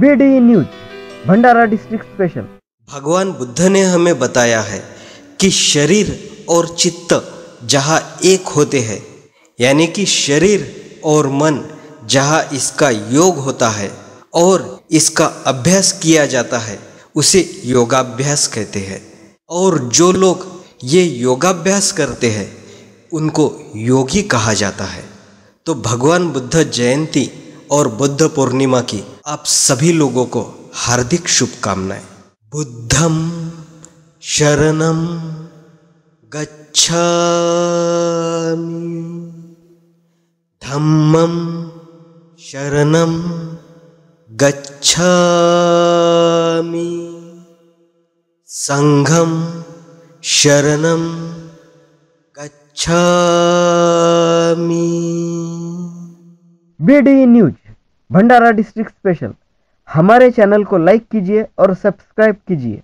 BD news Bhandara district special भगवान बुद्ध ने हमें बताया है कि शरीर और चित्त जहाँ एक होते हैं यानी कि शरीर और मन जहाँ इसका योग होता है और इसका अभ्यास किया जाता है उसे योगाभ्यास कहते हैं और जो लोग ये योगाभ्यास करते हैं उनको योगी कहा जाता है तो भगवान बुद्ध जयंती और बुद्ध पूर्णिमा की आप सभी लोगों को हार्दिक शुभकामनाएं बुद्धम शरणम गच्छामि धम्मम शरणम गच्छामि संघम शरणम गच्छामि BD news Bhandara district special हमारे चैनल को लाइक कीजिए और सब्सक्राइब कीजिए